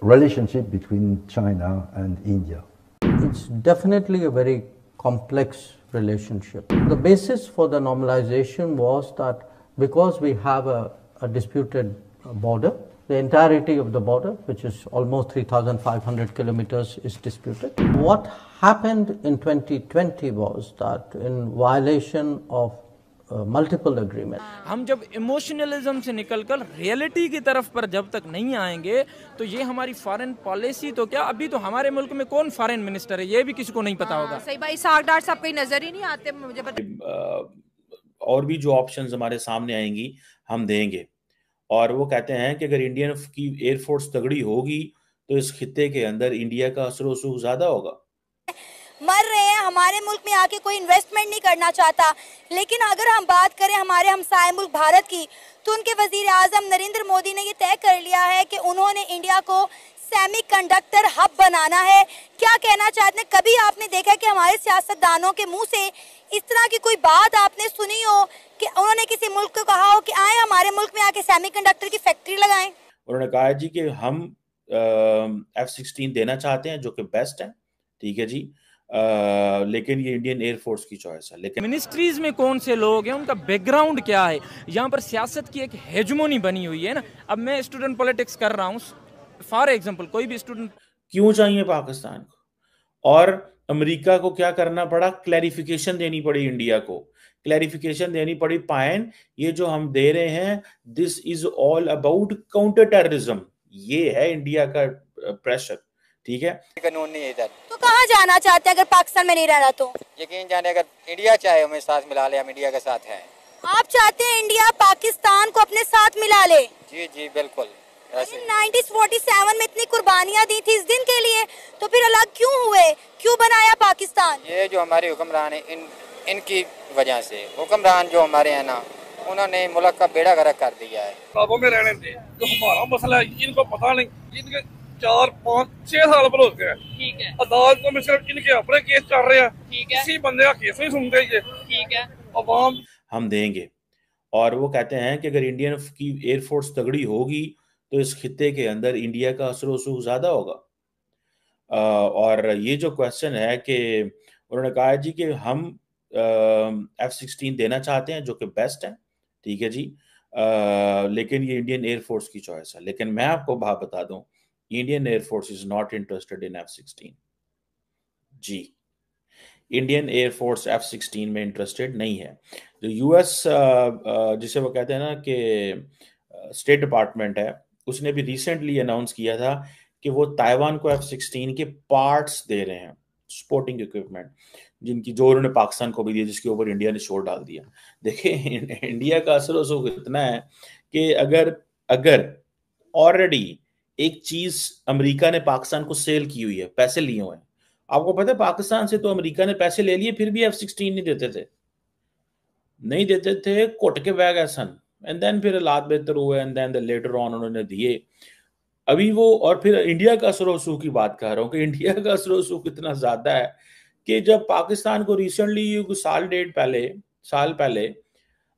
relationship between China and India? It's definitely a very complex relationship. The basis for the normalization was that because we have a, a disputed border, the entirety of the border, which is almost 3,500 kilometers, is disputed. What happened in 2020 was that in violation of multiple uh, agreement हम जब इमोशनलिज्म से निकलकर reality की तरफ पर जब तक नहीं आएंगे तो ये हमारी फॉरेन पॉलिसी तो क्या अभी तो हमारे मुल्क में कौन फॉरेन मिनिस्टर है ये भी किसी को नहीं पता हाँ, होगा सही भाई सागडार साहब कहीं नजर ही नहीं आते मुझे पता और भी जो ऑप्शन हमारे सामने आएंगी हम देंगे और वो कहते हैं कि अगर इंडियन की एयरफोर्स तगड़ी होगी तो इस खत्े के अंदर इंडिया का असर ज्यादा होगा मर रहे हमारे मुल्क में आके कोई इन्वेस्टमेंट नहीं करना चाहता लेकिन अगर हम बात करें हमारे हमसाय मुल्क भारत की तो उनके वजीर आजम नरेंद्र मोदी ने ये तय कर लिया है कि उन्होंने इंडिया को सेमी कंडक्टर हब बनाना है क्या कहना चाहते हैं कभी आपने देखा कि हमारे सियासतदानों के मुंह से इस तरह की कोई बात आपने सुनी हो कि उन्होंने किसी मुल्क को कहा हो कि आए हमारे मुल्क में आके सेमी कंडक्टर की फैक्ट्री लगाएं उन्होंने कहा जी कि हम एफ सिक्सटीन देना चाहते हैं जो कि बेस्ट है ठीक है जी आ, लेकिन ये इंडियन एयरफोर्स की चॉइस है लेकिन मिनिस्ट्रीज में कौन से लोग हैं उनका बैकग्राउंड क्या है यहाँ पर सियासत की एक हेजमोनी बनी हुई है ना अब मैं स्टूडेंट पॉलिटिक्स कर रहा हूँ फॉर एग्जाम्पल कोई भी स्टूडेंट क्यों चाहिए पाकिस्तान को और अमेरिका को क्या करना पड़ा क्लैरिफिकेशन देनी पड़ी इंडिया को क्लैरिफिकेशन देनी पड़ी पायन ये जो हम दे रहे हैं this is all about counter terrorism ये है इंडिया का प्रेशर ठीक है कानून नहीं है इधर तो कहाँ जाना चाहते हैं अगर पाकिस्तान में नहीं रहना तो यकीन जाने अगर इंडिया चाहे हमें साथ मिला ले हम इंडिया के साथ हैं आप चाहते हैं इंडिया पाकिस्तान को अपने साथ मिला ले जी जी बिल्कुल 1947 में इतनी कुर्बानियाँ दी थी इस दिन के लिए तो फिर अलग क्यूँ हुए क्यूँ बनाया पाकिस्तान ये जो हमारे हुक्मरान है इनकी वजह ऐसी हुक्मरान जो हमारे है ना उन्होंने मुल्क का बेड़ा गर्क कर दिया है में रहने दे तो हमारा मसला इनको पता नहीं इनके चार पांच छह साल पर हो गया है अदालत को सिर्फ इनके अपने केस चल रहे हैं किसी बंदे का केस नहीं सुनते ये अवाम हम देंगे और वो कहते हैं कि अगर इंडियन की एयरफोर्स तगड़ी होगी तो इस खत्े के अंदर इंडिया का असर वसूख ज़्यादा होगा और ये जो क्वेश्चन है कि उन्होंने कहा जी कि हम एफ सिक्सटीन देना चाहते हैं जो कि बेस्ट है ठीक है जी आ, लेकिन ये इंडियन एयरफोर्स की चॉइस है लेकिन मैं आपको भाव बता दूं Indian Air Force is not interested in F 16. जी इंडियन एयरफोर्स एफ सिक्सटीन में इंटरेस्टेड नहीं है जो यूएस uh, uh, जिसे वो कहते हैं ना कि स्टेट uh, डिपार्टमेंट है उसने भी रिसेंटली अनाउंस किया था कि वो ताइवान को एफ सिक्सटीन के पार्ट्स दे रहे हैं स्पोर्टिंग इक्विपमेंट जिनकी जो उन्होंने पाकिस्तान को भी दिया जिसके ऊपर इंडिया ने शोर डाल दिया देखिए इंडिया का असर उसको इतना है कि अगर अगर ऑलरेडी एक चीज अमेरिका ने पाकिस्तान को सेल की हुई है पैसे लिए हुए हैं आपको पता है पाकिस्तान से तो अमेरिका ने पैसे ले लिए फिर भी एफ सिक्सटीन नहीं देते थे नहीं देते थे कोट के बैग है सन एंड देन फिर हालात बेहतर हुए and then the later on उन्होंने दिए अभी वो और फिर इंडिया का असर वसूख की बात कर रहा हूँ कि इंडिया का असर वसूख इतना ज्यादा है कि जब पाकिस्तान को रिसेंटली साल डेढ़ पहले साल पहले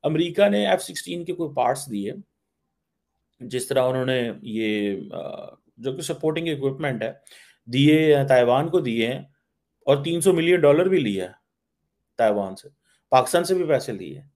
अमेरिका ने एफ सिक्सटीन के कोई पार्ट्स दिए जिस तरह उन्होंने ये जो कि सपोर्टिंग इक्विपमेंट है दिए हैं ताइवान को दिए हैं और 300 मिलियन डॉलर भी लिया है ताइवान से पाकिस्तान से भी पैसे लिए हैं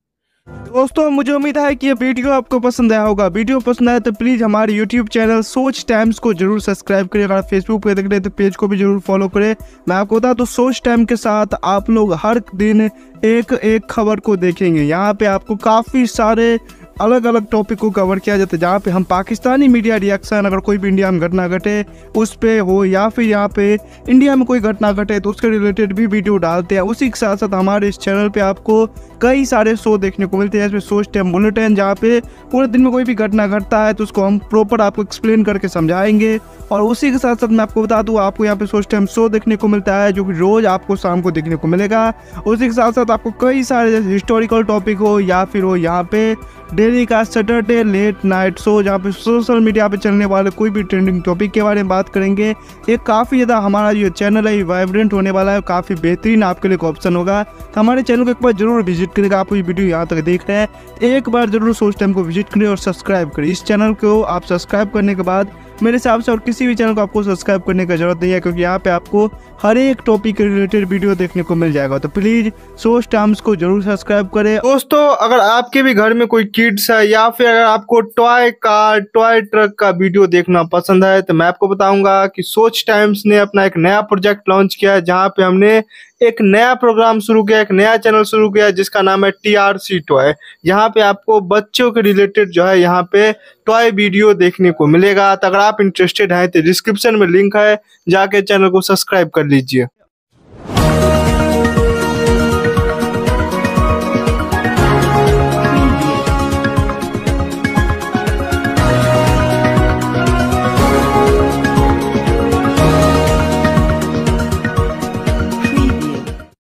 दोस्तों मुझे उम्मीद है कि ये वीडियो आपको पसंद आया होगा वीडियो पसंद आया तो प्लीज़ हमारे YouTube चैनल सोच टाइम्स को जरूर सब्सक्राइब करें अगर फेसबुक पे देख रहे हैं तो पेज को भी जरूर फॉलो करें मैं आपको बता तो सोच टाइम के साथ आप लोग हर दिन एक एक खबर को देखेंगे यहाँ पे आपको काफ़ी सारे अलग अलग टॉपिक को कवर किया जाता है जहाँ पे हम पाकिस्तानी मीडिया रिएक्शन अगर कोई भी इंडिया में घटना घटे उस पर हो या फिर यहाँ पे इंडिया में कोई घटना घटे तो उसके रिलेटेड भी वीडियो डालते हैं उसी के साथ साथ हमारे इस चैनल पर आपको कई सारे शो देखने को मिलते हैं जिसमें सोच टाइम बुलेटिन जहाँ पे पूरे दिन में कोई भी घटना घटता है तो उसको हम प्रॉपर आपको एक्सप्लेन करके समझाएंगे और उसी के साथ साथ मैं आपको बता दूँ आपको यहाँ पे सोच टाइम शो देखने को मिलता है जो कि रोज़ आपको शाम को देखने को मिलेगा उसी के साथ साथ आपको कई सारे जैसे हिस्टोरिकल टॉपिक हो या फिर हो यहाँ पे डेली का सैटरडे लेट नाइट शो जहाँ पे सोशल मीडिया पे चलने वाले कोई भी ट्रेंडिंग टॉपिक के बारे में बात करेंगे ये काफ़ी ज़्यादा हमारा जो चैनल है ये वाइब्रेंट होने वाला है काफ़ी बेहतरीन आपके लिए ऑप्शन होगा तो हमारे चैनल को एक बार जरूर विजिट करेगा आप ये वीडियो यहाँ तक देख रहे हैं एक बार जरूर सोच टाइम को विजिट करें और सब्सक्राइब करें इस चैनल को आप सब्सक्राइब करने के बाद मेरे हिसाब से और किसी भी चैनल को आपको सब्सक्राइब करने की जरूरत नहीं है क्योंकि यहाँ पे आपको हर एक टॉपिक के रिलेटेड वीडियो देखने को मिल जाएगा तो प्लीज सोच टाइम्स को जरूर सब्सक्राइब करें दोस्तों अगर आपके भी घर में कोई किड्स है या फिर अगर आपको टॉय कार टॉय ट्रक का वीडियो देखना पसंद है तो मैं आपको बताऊंगा कि सोच टाइम्स ने अपना एक नया प्रोजेक्ट लॉन्च किया है जहाँ पे हमने एक नया प्रोग्राम शुरू किया एक नया चैनल शुरू किया जिसका नाम है टी आर सी टॉय यहाँ पे आपको बच्चों के रिलेटेड जो है यहाँ पे टॉय वीडियो देखने को मिलेगा तो अगर आप इंटरेस्टेड हैं तो डिस्क्रिप्शन में लिंक है जाके चैनल को सब्सक्राइब कर लीजिए